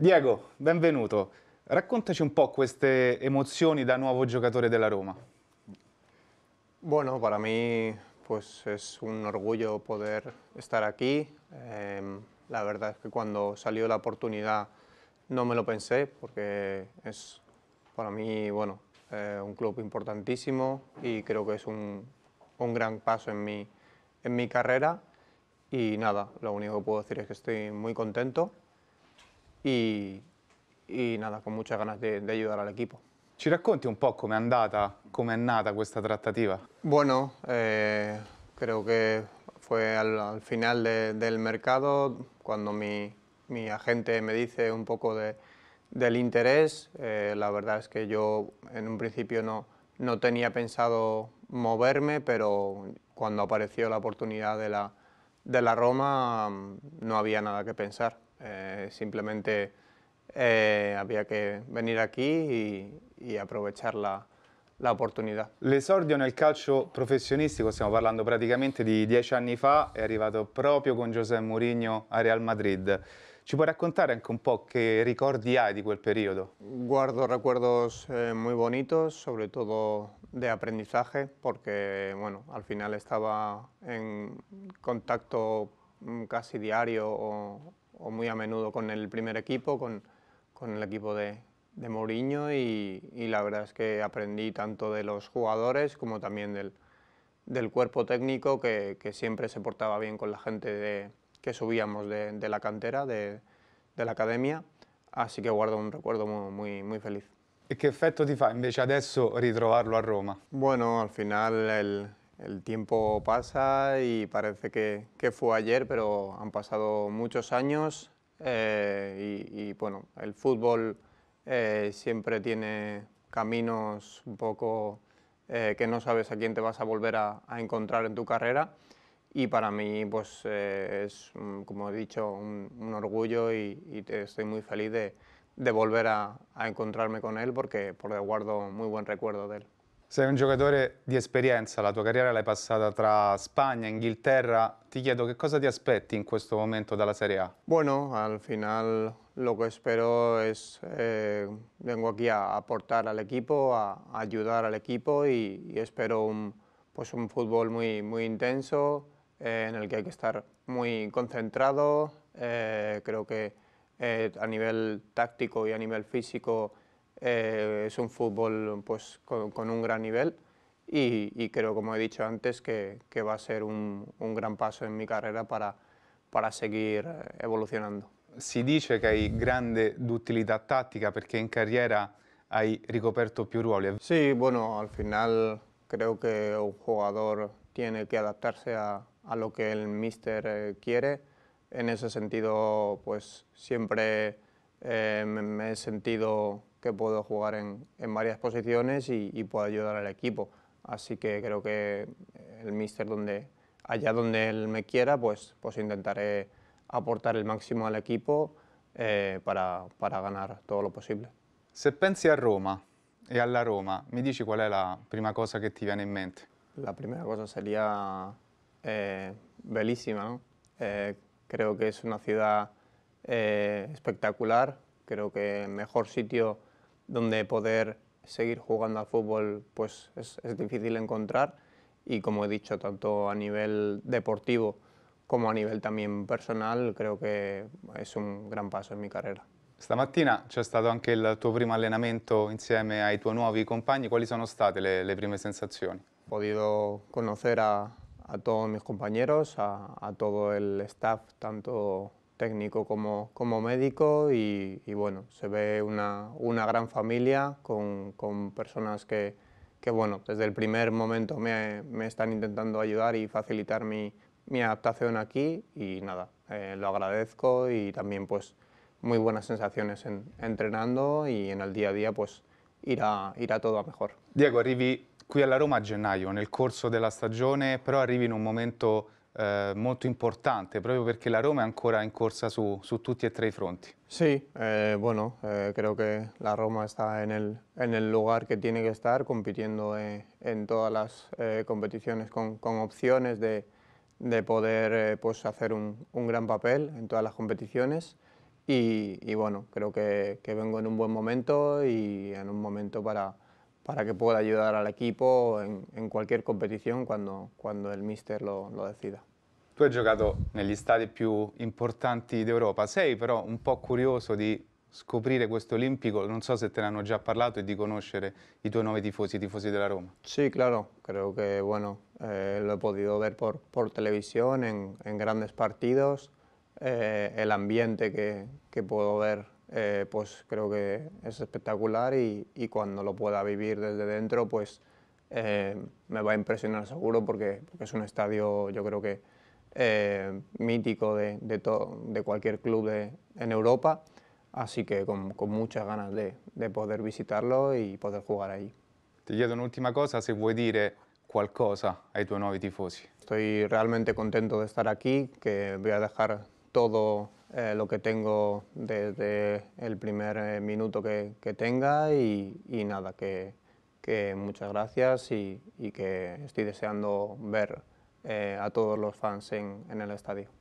Diego, benvenuto. Raccontaci un po' queste emozioni da nuovo giocatore della Roma. Bueno, para mí pues es un orgullo poder estar aquí. Em, la verdad es que cuando salió la oportunidad no me lo pensé porque es para mí bueno, eh, un club importantísimo y creo que es un, gran paso en mi, en mi carrera. Y nada, lo único que puedo decir es que estoy muy contento y, nada, con muchas ganas de, ayudar al equipo. Ci racconti un poco andada, andata, ha nata esta trattativa? Bueno, eh, creo que fue al, final del mercado cuando mi, agente me dice un poco del interés. Eh, la verdad es que yo en un principio no, no tenía pensado moverme, pero cuando apareció la oportunidad de la, de la Roma mm, no había nada que pensar. Eh, simplemente eh, había que venir aquí y, aprovechar la, la opportunità. en el calcio professionistico, estamos hablando prácticamente de diez anni fa, è arrivato proprio con José Mourinho a Real Madrid. Ci puoi raccontare anche un po' che ricordi di quel periodo? Guardo recuerdos eh, muy bonitos, sobre todo de aprendizaje, porque bueno, al final estaba en contacto mm, casi diario o, o muy a menudo con el primer equipo, con, con el equipo de, de Mourinho y, la verdad es que aprendí tanto de los jugadores como también del, del cuerpo técnico que, siempre se portaba bien con la gente de, que subíamos de, la cantera, de, de, la academia, así que guardo un recuerdo muy, muy, feliz. ¿Y e qué efecto te fa invece adesso ritrovarlo a Roma? Bueno, al final el, el tiempo pasa y parece que, fue ayer, pero han pasado muchos años eh, y, bueno, el fútbol eh, siempre tiene caminos un poco eh, que no sabes a quién te vas a volver a, encontrar en tu carrera y para mí pues es, como he dicho, un, orgullo y, estoy muy feliz de, volver a, encontrarme con él porque, porque guardo muy buen recuerdo de él. Sei un giocatore di esperienza, la tua carriera l'hai passata tra Spagna e Inghilterra. Ti chiedo che cosa ti aspetti in questo momento dalla Serie A? Bueno, al final lo que espero es, eh, vengo qui a aportar al equipo, a, a ayudar al equipo y, espero un, pues un fútbol molto intenso eh, en el que hay que estar muy concentrado. Eh, creo que eh, a livello táctico e a livello fisico Eh, es un fútbol pues, con, un gran nivel y, creo, como he dicho antes, que, va a ser un, un, gran paso en mi carrera para, para seguir evolucionando. Si dice que hay grande utilidad táctica, porque en carrera hay ricoperto più ruoli. Sí, bueno, al final creo que un jugador tiene que adaptarse a, a lo que el míster eh, quiere. En ese sentido, pues siempre eh, me he sentido que puedo jugar en, en varias posiciones y, puedo ayudar al equipo. Así que creo que eh, el míster, donde, allá donde él me quiera, pues, pues intentaré aportar el máximo al equipo eh, para, para ganar todo lo posible. Se pensi a Roma e a la Roma, me dices cuál es la primera cosa que te viene en mente? La primera cosa sería eh, bellísima, ¿no? Eh, creo que es una ciudad espectacular, creo que mejor sitio donde poder seguir jugando al fútbol pues es, difícil encontrar y como he dicho, tanto a nivel deportivo como a nivel también personal, creo que es un gran paso en mi carrera esta c'è stato anche il tuo primo allenamento insieme ai tuoi nuovi compagni, quali sono state le, le prime sensazioni? Ho podido conocer a, todos mis compañeros a, todo el staff, tanto técnico como, como médico y, bueno, se ve una, una gran familia con, con personas que, que, bueno, desde el primer momento me, me están intentando ayudar y facilitar mi, mi adaptación aquí y nada, eh, lo agradezco y también pues muy buenas sensaciones en, entrenando y en el día a día pues irá, irá todo a mejor. Diego, arrivi qui alla Roma a gennaio, nel corso della stagione, però arrivi in un momento eh, importante, proprio la Roma è ancora en corsa su, su tutti e tre i fronti. Sí, eh, bueno, eh, creo que la Roma está en el, lugar que tiene que estar, compitiendo en, todas las eh, competiciones con, con, opciones de, poder pues hacer un, un, gran papel en todas las competiciones. Y, y bueno, creo que, que, vengo en un buen momento y en un momento para, para que pueda ayudar al equipo en, en cualquier competición cuando, cuando il mister lo, lo decida. Tu hai giocato negli stadi più importanti d'Europa, sei però un po' curioso di scoprire questo olimpico, non so se te ne hanno già parlato e di conoscere i tuoi nuovi tifosi, i tifosi della Roma. Sì, claro, credo che, bueno, eh, lo he podido ver por, por televisión en, en grandes eh, el ambiente que, que puedo ver Eh, pues creo que es espectacular y, cuando lo pueda vivir desde dentro, pues eh, me va a impresionar seguro porque, es un estadio, yo creo que eh, mítico de, de, todo, de, cualquier club de, en Europa, así que con, muchas ganas de, de poder visitarlo y poder jugar ahí. Te llevo una última cosa, si vuoi decir algo a tus nuevos tifosi. Estoy realmente contento de estar aquí, que voy a dejar todo eh, lo que tengo desde el primer eh, minuto que, tenga y, nada, que, muchas gracias y, que estoy deseando ver eh, a todos los fans en el estadio.